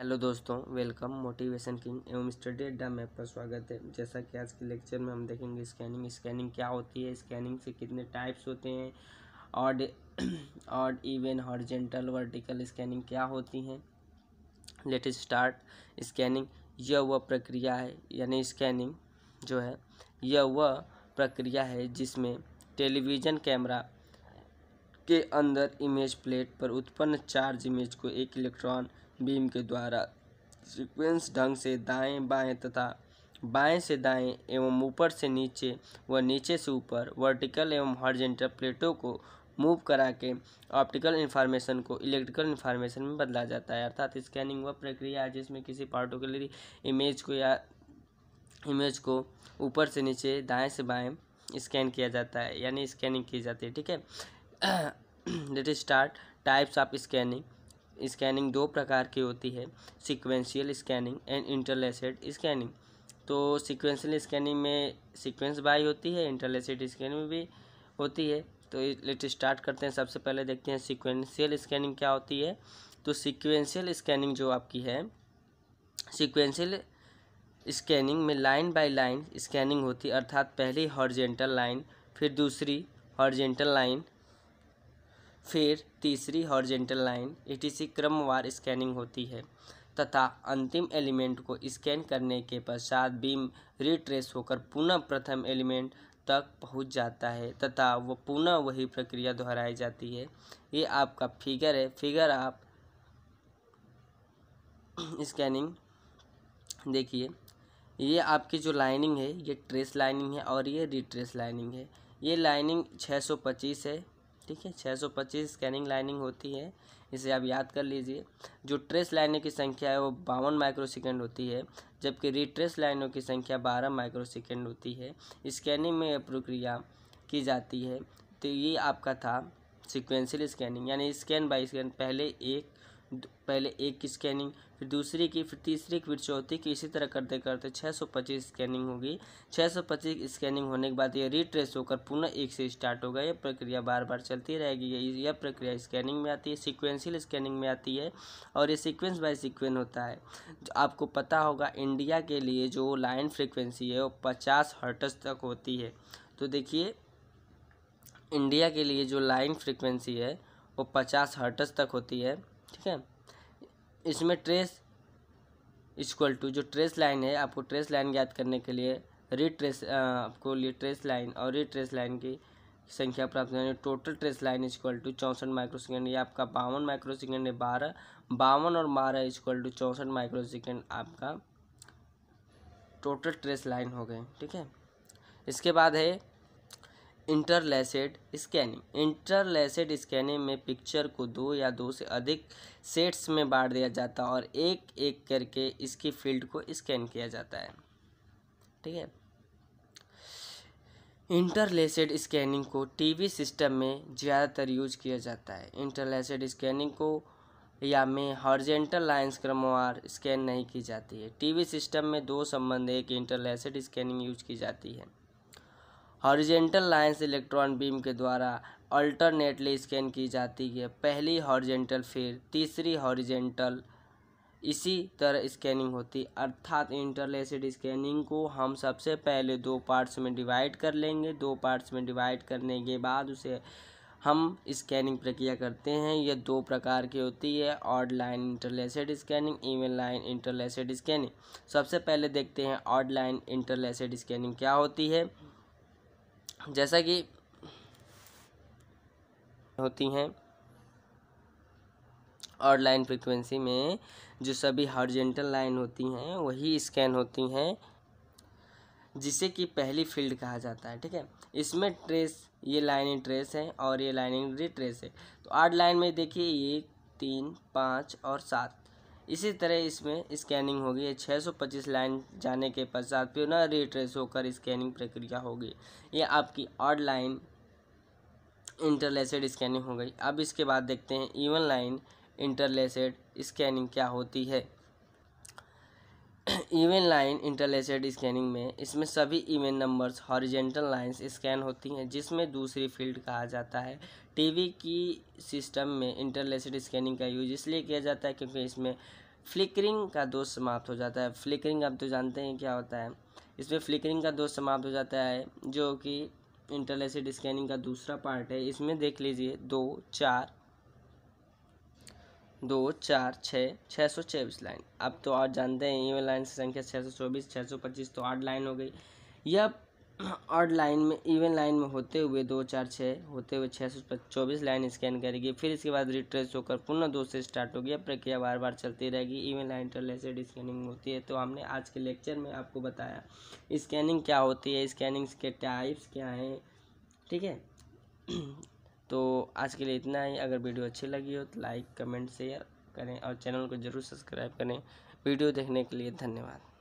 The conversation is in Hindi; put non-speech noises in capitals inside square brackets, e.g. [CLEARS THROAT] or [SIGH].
हेलो दोस्तों वेलकम मोटिवेशन किंग एवं स्टडी अड्डा में आपका स्वागत है जैसा कि आज के लेक्चर में हम देखेंगे स्कैनिंग स्कैनिंग क्या होती है स्कैनिंग से कितने टाइप्स होते हैं odd odd [CLEARS THROAT] even horizontal vertical scanning क्या होती हैं लेट स्टार्ट स्कैनिंग यह वह प्रक्रिया है यानी स्कैनिंग जो है यह वह प्रक्रिया है जिसमें टेलीविज़न कैमरा के अंदर इमेज प्लेट पर उत्पन्न चार्ज इमेज को एक इलेक्ट्रॉन बीम के द्वारा सीक्वेंस ढंग से दाएं बाएं तथा बाएं से दाएं एवं ऊपर से नीचे व नीचे से ऊपर वर्टिकल एवं हॉर्जेंटल प्लेटों को मूव करा के ऑप्टिकल इन्फॉर्मेशन को इलेक्ट्रिकल इन्फॉर्मेशन में बदला जाता है अर्थात स्कैनिंग वह प्रक्रिया है जिसमें किसी पार्टिकुलर इमेज को या इमेज को ऊपर से नीचे दाएं से बाएं स्कैन किया जाता है यानी स्कैनिंग की जाती है ठीक है let start types of scanning scanning दो प्रकार की होती है sequential scanning and interlaced scanning तो सिक्वेंशियल स्कैनिंग में सिक्वेंस बाई होती है इंटरलेसेड स्कैनिंग भी होती है तो लेट स्टार्ट करते हैं सबसे पहले देखते हैं सिक्वेंशियल स्कैनिंग क्या होती है तो सिक्वेंशियल स्कैनिंग जो आपकी है सिक्वेंशियल स्कैनिंग में लाइन बाय लाइन स्कैनिंग होती है अर्थात पहली हॉर्जेंटल लाइन फिर दूसरी हॉर्जेंटल लाइन फिर तीसरी हॉर्जेंटल लाइन एटीसी क्रमवार स्कैनिंग होती है तथा अंतिम एलिमेंट को स्कैन करने के पश्चात बीम रिट्रेस होकर पुनः प्रथम एलिमेंट तक पहुंच जाता है तथा वो पुनः वही प्रक्रिया दोहराई जाती है ये आपका फिगर है फिगर आप स्कैनिंग [COUGHS] देखिए ये आपकी जो लाइनिंग है ये ट्रेस लाइनिंग है और ये रिट्रेस लाइनिंग है ये लाइनिंग 625 है ठीक है 625 स्कैनिंग लाइनिंग होती है इसे आप याद कर लीजिए जो ट्रेस लाइनों की संख्या है वो बावन माइक्रोसेकेंड होती है जबकि रिट्रेस लाइनों की संख्या 12 माइक्रोसेकेंड होती है स्कैनिंग में प्रक्रिया की जाती है तो ये आपका था सिक्वेंशियल स्कैनिंग यानी स्कैन बाई स्कैन पहले एक पहले एक की स्कैनिंग फिर दूसरी की फिर तीसरी की फिर चौथी की इसी तरह करते करते 625 स्कैनिंग होगी 625 स्कैनिंग होने के बाद ये रिट्रेस होकर पुनः एक से स्टार्ट होगा यह प्रक्रिया बार बार चलती रहेगी यह प्रक्रिया स्कैनिंग में आती है सिक्वेंशियल स्कैनिंग में आती है और ये सिक्वेंस बाय सिक्वेंस होता है आपको पता होगा इंडिया के लिए जो लाइन फ्रिक्वेंसी है वो पचास हर्टस तक होती है तो देखिए इंडिया के लिए जो लाइन फ्रिक्वेंसी है वो पचास हर्टस तक होती है ठीक है इसमें ट्रेस इक्वल टू जो ट्रेस लाइन है आपको ट्रेस लाइन याद करने के लिए रिट्रेस आपको लिए ट्रेस लाइन और रिट्रेस लाइन की संख्या प्राप्त होने total trace line equal to चौंसठ माइक्रो सेकेंड या आपका बावन माइक्रो सेकेंड है बारह बावन और बारह इक्वल टू चौंसठ माइक्रो सेकेंड आपका टोटल ट्रेस लाइन हो गए ठीक है इसके बाद है इंटरलेसेड स्कैनिंग इंटरलेसेड स्कैनिंग में पिक्चर को दो या दो से अधिक सेट्स में बांट दिया जाता है और एक एक करके इसकी फील्ड को स्कैन किया जाता है ठीक है इंटरलेसेड स्कैनिंग को टीवी सिस्टम में ज़्यादातर यूज किया जाता है इंटरलेसेड स्कैनिंग को या में हॉर्जेंटल लाइंस क्रमवार स्कैन नहीं की जाती है टीवी सिस्टम में दो संबंध एक इंटरलेसेड स्कैनिंग यूज की जाती है हॉरिजेंटल लाइंस इलेक्ट्रॉन बीम के द्वारा अल्टरनेटली स्कैन की जाती है पहली हॉरिजेंटल फिर तीसरी हॉरिजेंटल इसी तरह स्कैनिंग होती है अर्थात इंटरलेसिड स्कैनिंग को हम सबसे पहले दो पार्ट्स में डिवाइड कर लेंगे दो पार्ट्स में डिवाइड करने के बाद उसे हम स्कैनिंग प्रक्रिया करते हैं यह दो प्रकार की होती है odd line interlaced scanning even line interlaced scanning सबसे पहले देखते हैं ऑड लाइन इंटरलेसिड स्कैनिंग क्या होती है जैसा कि होती हैं और लाइन फ्रिक्वेंसी में जो सभी हॉर्जेंटल लाइन होती हैं वही स्कैन होती हैं जिसे कि पहली फील्ड कहा जाता है ठीक है इसमें ट्रेस ये लाइनिंग ट्रेस है और ये लाइनिंग रिट्रेस ट्रेस है तो आठ लाइन में देखिए एक तीन पाँच और सात इसी तरह इसमें स्कैनिंग होगी 625 लाइन जाने के पश्चात पुनः रिट्रेस होकर स्कैनिंग प्रक्रिया होगी ये आपकी ऑड लाइन इंटरलेसेड स्कैनिंग हो गई अब इसके बाद देखते हैं इवन लाइन इंटरलेसेड स्कैनिंग क्या होती है इवन लाइन इंटरलेसेड स्कैनिंग में इसमें सभी even numbers horizontal lines scan होती हैं जिसमें दूसरी फील्ड कहा जाता है टीवी की सिस्टम में इंटरलेसेड स्कैनिंग का यूज इसलिए किया जाता है क्योंकि इसमें फ्लिकरिंग का दोष समाप्त हो जाता है फ्लिकरिंग आप तो जानते हैं क्या होता है इसमें फ्लिकरिंग का दोष समाप्त हो जाता है जो कि इंटरलेसेड स्कैनिंग का दूसरा पार्ट है इसमें देख लीजिए दो चार दो चार छः छः सौ चौबीस लाइन अब तो आप जानते हैं ईवन लाइन की संख्या छः सौ चौबीस छः सौ पच्चीस तो आठ लाइन हो गई यह [CLEARS THROAT] आठ लाइन में इवन लाइन में होते हुए दो चार छः होते हुए छः सौ चौबीस लाइन स्कैन करेगी फिर इसके बाद रिट्रेस होकर पुनः दो से स्टार्ट होगी यह प्रक्रिया बार बार चलती रहेगी इवन लाइन इंटरलेसेड स्कैनिंग होती है तो हमने आज के लेक्चर में आपको बताया स्कैनिंग क्या होती है स्कैनिंग्स के टाइप्स क्या हैं ठीक है [CLEARS THROAT] तो आज के लिए इतना ही अगर वीडियो अच्छी लगी हो तो लाइक कमेंट शेयर करें और चैनल को ज़रूर सब्सक्राइब करें वीडियो देखने के लिए धन्यवाद